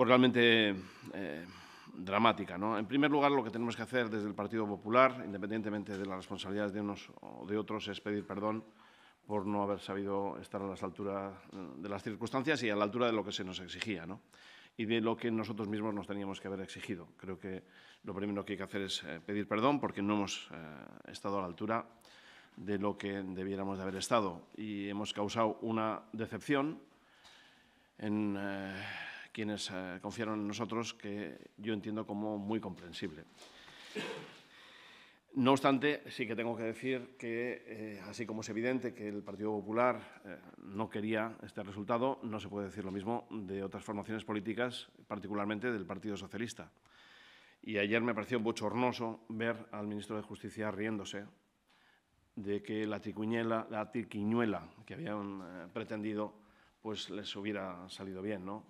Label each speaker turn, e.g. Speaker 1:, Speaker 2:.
Speaker 1: Pues realmente eh, dramática. ¿no? En primer lugar, lo que tenemos que hacer desde el Partido Popular, independientemente de las responsabilidades de unos o de otros, es pedir perdón por no haber sabido estar a la altura eh, de las circunstancias y a la altura de lo que se nos exigía. ¿no? y de lo que nosotros mismos nos teníamos que haber exigido. Creo que lo primero que hay que hacer es eh, pedir perdón porque no hemos estado a la altura de lo que debiéramos de haber estado y hemos causado una decepción en, quienes eh, confiaron en nosotros, que yo entiendo como muy comprensible. No obstante, sí que tengo que decir que, eh, así como es evidente que el Partido Popular eh, no quería este resultado, no se puede decir lo mismo de otras formaciones políticas, particularmente del Partido Socialista. Y ayer me pareció bochornoso ver al ministro de Justicia riéndose de que la, la tiquiñuela que habían pretendido pues les hubiera salido bien. ¿no?